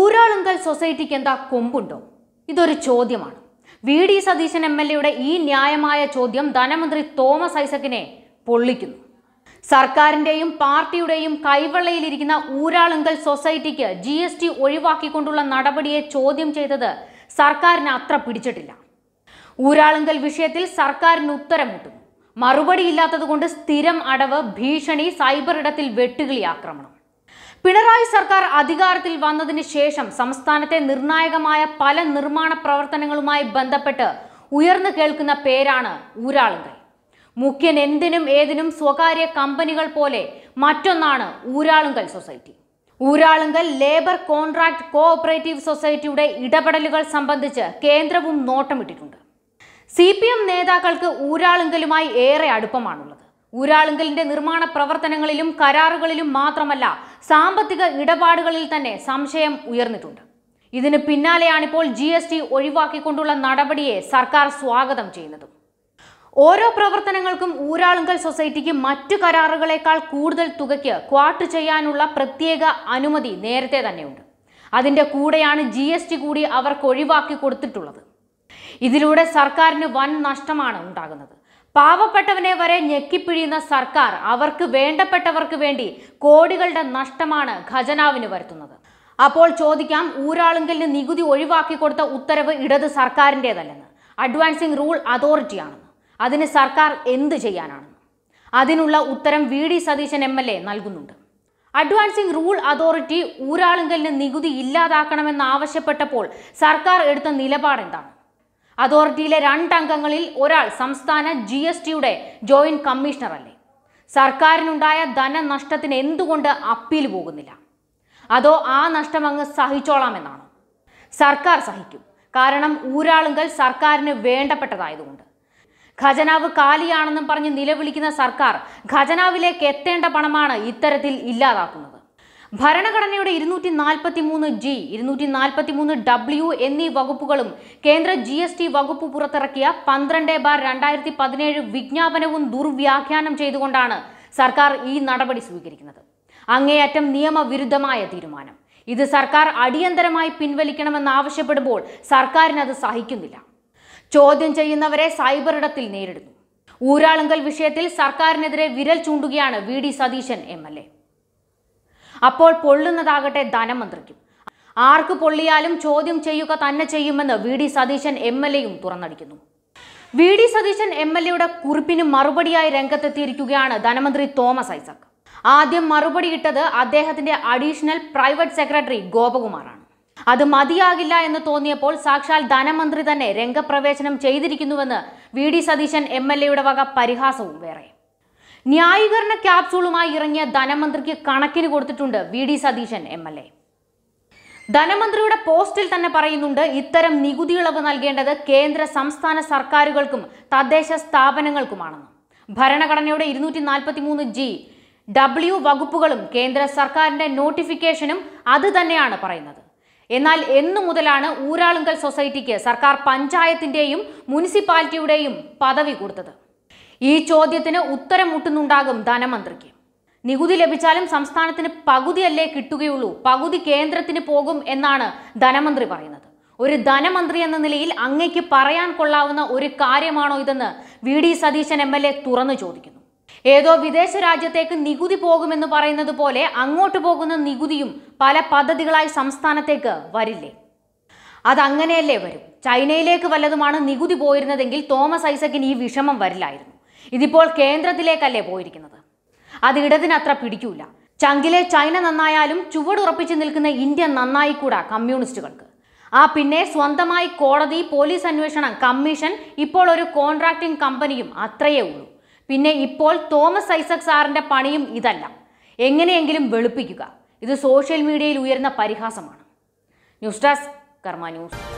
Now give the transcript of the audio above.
ഊരാളുങ്കൽ സൊസൈറ്റിക്ക് എന്താ കൊമ്പുണ്ടോ ഇതൊരു ചോദ്യമാണ് V D Satheesan M L എയുടെ ഈ ന്യായമായ ചോദ്യം ധനമന്ത്രി തോമസ് ഐസക്കിനെ പൊള്ളിക്കുന്നു സർക്കാരിൻ്റെയും പാർട്ടിയുടെയും കൈവെള്ളയിലിരിക്കുന്ന ഊരാളുങ്കൽ സൊസൈറ്റിക്ക് ജി എസ് ടി ഒഴിവാക്കിക്കൊണ്ടുള്ള നടപടിയെ ചോദ്യം ചെയ്തത് സർക്കാരിന് അത്ര പിടിച്ചിട്ടില്ല ഊരാളുങ്കൽ വിഷയത്തിൽ സർക്കാരിന് ഉത്തരം മുട്ടുന്നു മറുപടിയില്ലാത്തതുകൊണ്ട് സ്ഥിരം അടവ് ഭീഷണി സൈബർ ഇടത്തിൽ വെട്ടുകിളി ആക്രമണം പിണറായി സർക്കാർ അധികാരത്തിൽ വന്നതിന് ശേഷം സംസ്ഥാനത്തെ നിർണായകമായ പല നിർമ്മാണ പ്രവർത്തനങ്ങളുമായി ബന്ധപ്പെട്ട് ഉയർന്നു കേൾക്കുന്ന പേരാണ് ഊരാളുങ്കൽ മുഖ്യൻ എന്തിനും ഏതിനും സ്വകാര്യ കമ്പനികൾ പോലെ മറ്റൊന്നാണ് Uralungal society Uralungal labour contract cooperative സൊസൈറ്റിയുടെ ഇടപെടലുകൾ സംബന്ധിച്ച് കേന്ദ്രവും നോട്ടമിട്ടിട്ടുണ്ട് സി പി എം നേതാക്കൾക്ക് ഊരാളുങ്കലുമായി ഏറെ അടുപ്പമാണുള്ളത് ഊരാളുങ്കലിന്റെ നിർമ്മാണ പ്രവർത്തനങ്ങളിലും കരാറുകളിലും മാത്രമല്ല സാമ്പത്തിക ഇടപാടുകളിൽ തന്നെ സംശയം ഉയർന്നിട്ടുണ്ട് ഇതിന് പിന്നാലെയാണിപ്പോൾ ജി എസ് ടി ഒഴിവാക്കിക്കൊണ്ടുള്ള നടപടിയെ സർക്കാർ സ്വാഗതം ചെയ്യുന്നത് ഓരോ പ്രവർത്തനങ്ങൾക്കും ഊരാളുങ്കൽ സൊസൈറ്റിക്ക് മറ്റു കരാറുകളേക്കാൾ കൂടുതൽ തുകയ്ക്ക് ക്വാട്ട് ചെയ്യാനുള്ള പ്രത്യേക അനുമതി നേരത്തെ തന്നെയുണ്ട് അതിന്റെ കൂടെയാണ് ജി എസ് ടി കൂടി അവർക്ക് ഒഴിവാക്കി കൊടുത്തിട്ടുള്ളത് ഇതിലൂടെ സർക്കാരിന് വൻ നഷ്ടമാണ് ഉണ്ടാകുന്നത് പാവപ്പെട്ടവനെ വരെ ഞെക്കിപ്പിഴിയുന്ന സർക്കാർ അവർക്ക് വേണ്ടപ്പെട്ടവർക്ക് വേണ്ടി കോടികളുടെ നഷ്ടമാണ് ഖജനാവിന് വരുത്തുന്നത് അപ്പോൾ ചോദിക്കാം ഊരാളുങ്കലിന് നികുതി ഒഴിവാക്കി കൊടുത്ത ഉത്തരവ് ഇടത് സർക്കാരിൻ്റേതല്ലെന്ന് അഡ്വാൻസിംഗ് റൂൾ അതോറിറ്റിയാണെന്ന് അതിന് സർക്കാർ എന്ത് ചെയ്യാനാണ് അതിനുള്ള ഉത്തരം V D Satheesan M L A നൽകുന്നുണ്ട് അഡ്വാൻസിംഗ് റൂൾ അതോറിറ്റി ഊരാളുങ്കലിന് നികുതി ഇല്ലാതാക്കണമെന്ന് ആവശ്യപ്പെട്ടപ്പോൾ സർക്കാർ എടുത്ത നിലപാട് എന്താണ് അതോറിറ്റിയിലെ രണ്ടംഗങ്ങളിൽ ഒരാൾ സംസ്ഥാന ജി എസ് ടിയുടെ ജോയിന്റ് കമ്മീഷണറല്ലേ സർക്കാരിനുണ്ടായ ധനനഷ്ടത്തിന് എന്തുകൊണ്ട് അപ്പീൽ പോകുന്നില്ല അതോ ആ നഷ്ടം അങ്ങ് സഹിച്ചോളാമെന്നാണോ സർക്കാർ സഹിക്കും കാരണം ഊരാളുങ്കൽ സർക്കാരിന് വേണ്ടപ്പെട്ടതായതുകൊണ്ട് ഖജനാവ് കാലിയാണെന്നും പറഞ്ഞ് നിലവിളിക്കുന്ന സർക്കാർ ഖജനാവിലേക്ക് എത്തേണ്ട പണമാണ് ഇത്തരത്തിൽ ഇല്ലാതാക്കുന്നത് ഭരണഘടനയുടെ ഇരുന്നൂറ്റി നാൽപ്പത്തി മൂന്ന് ജി ഇരുന്നൂറ്റി നാൽപ്പത്തി മൂന്ന് ഡബ്ല്യു എന്നീ വകുപ്പുകളും കേന്ദ്ര ജി എസ് ടി വകുപ്പ് പുറത്തിറക്കിയ പന്ത്രണ്ട് ബാർ രണ്ടായിരത്തി പതിനേഴ് വിജ്ഞാപനവും ദുർവ്യാഖ്യാനം ചെയ്തുകൊണ്ടാണ് സർക്കാർ ഈ നടപടി സ്വീകരിക്കുന്നത് അങ്ങേയറ്റം നിയമവിരുദ്ധമായ തീരുമാനം ഇത് സർക്കാർ അടിയന്തരമായി പിൻവലിക്കണമെന്നാവശ്യപ്പെടുമ്പോൾ സർക്കാരിനത് അത് സഹിക്കുന്നില്ല ചോദ്യം ചെയ്യുന്നവരെ സൈബർ ഇടത്തിൽ നേരിടുന്നു ഊരാളുങ്കൽ വിഷയത്തിൽ സർക്കാരിനെതിരെ വിരൽ ചൂണ്ടുകയാണ് V D Satheesan M L A അപ്പോൾ പൊള്ളുന്നതാകട്ടെ ധനമന്ത്രിക്കും ആർക്ക് പൊള്ളിയാലും ചോദ്യം ചെയ്യുക തന്നെ ചെയ്യുമെന്ന് V D Satheesan M L എയും തുറന്നടിക്കുന്നു V D Satheesan M L എയുടെ കുറിപ്പിന് മറുപടിയായി രംഗത്തെത്തിയിരിക്കുകയാണ് ധനമന്ത്രി തോമസ് ഐസക് ആദ്യം മറുപടി ഇട്ടത് അദ്ദേഹത്തിന്റെ അഡീഷണൽ പ്രൈവറ്റ് സെക്രട്ടറി ഗോപകുമാറാണ് അത് മതിയാകില്ല എന്ന് തോന്നിയപ്പോൾ സാക്ഷാൽ ധനമന്ത്രി തന്നെ രംഗപ്രവേശനം ചെയ്തിരിക്കുന്നുവെന്ന് V D Satheesan M L എയുടെ വക പരിഹാസവും വേറെ ന്യായീകരണ ക്യാപ്സൂളുമായി ഇറങ്ങിയ ധനമന്ത്രിക്ക് കണക്കിന് കൊടുത്തിട്ടുണ്ട് V D Satheesan M L A ധനമന്ത്രിയുടെ പോസ്റ്റിൽ തന്നെ പറയുന്നുണ്ട് ഇത്തരം നികുതി ഇളവ് നൽകേണ്ടത് കേന്ദ്ര സംസ്ഥാന സർക്കാരുകൾക്കും തദ്ദേശ സ്ഥാപനങ്ങൾക്കുമാണെന്ന് ഭരണഘടനയുടെ ഇരുന്നൂറ്റി നാൽപ്പത്തി മൂന്ന് ജി ഡബ്ല്യു വകുപ്പുകളും കേന്ദ്ര സർക്കാരിന്റെ നോട്ടിഫിക്കേഷനും അത് തന്നെയാണ് പറയുന്നത് എന്നാൽ എന്നു മുതലാണ് ഊരാളുങ്കൽ സൊസൈറ്റിക്ക് സർക്കാർ പഞ്ചായത്തിന്റെയും മുനിസിപ്പാലിറ്റിയുടെയും പദവി കൊടുത്തത് ഈ ചോദ്യത്തിന് ഉത്തരം മുട്ടുന്നുണ്ടാകും ധനമന്ത്രിക്ക് നികുതി ലഭിച്ചാലും സംസ്ഥാനത്തിന് പകുതിയല്ലേ കിട്ടുകയുള്ളൂ പകുതി കേന്ദ്രത്തിന് പോകും എന്നാണ് ധനമന്ത്രി പറയുന്നത് ഒരു ധനമന്ത്രി എന്ന നിലയിൽ അങ്ങയ്ക്ക് പറയാൻ കൊള്ളാവുന്ന ഒരു കാര്യമാണോ ഇതെന്ന് V D Satheesan M L A തുറന്നു ചോദിക്കുന്നു ഏതോ വിദേശ രാജ്യത്തേക്ക് നികുതി പോകുമെന്ന് പറയുന്നത് പോലെ അങ്ങോട്ട് പോകുന്ന നികുതിയും പല പദ്ധതികളായി സംസ്ഥാനത്തേക്ക് വരില്ലേ അതങ്ങനെയല്ലേ വരും ചൈനയിലേക്ക് വല്ലതുമാണ് നികുതി പോയിരുന്നതെങ്കിൽ തോമസ് ഐസക്കിന് ഈ വിഷമം വരില്ലായിരുന്നു ഇതിപ്പോൾ കേന്ദ്രത്തിലേക്കല്ലേ പോയിരിക്കുന്നത് അത് ഇടതിനത്ര പിടിക്കൂല ചങ്കിലെ ചൈന നന്നായാലും ചുവടുറപ്പിച്ച് നിൽക്കുന്ന ഇന്ത്യ നന്നായി കൂടാ കമ്മ്യൂണിസ്റ്റുകൾക്ക് ആ പിന്നെ സ്വന്തമായി കോടതി പോലീസ് അന്വേഷണം കമ്മീഷൻ ഇപ്പോൾ ഒരു കോൺട്രാക്ടിംഗ് കമ്പനിയും അത്രയേ ഉള്ളൂ പിന്നെ ഇപ്പോൾ തോമസ് ഐസക് സാറിൻ്റെ പണിയും ഇതല്ല എങ്ങനെയെങ്കിലും വെളുപ്പിക്കുക ഇത് സോഷ്യൽ മീഡിയയിൽ ഉയർന്ന പരിഹാസമാണ് ന്യൂസ് ഡെസ്ക് കർമ്മ ന്യൂസ്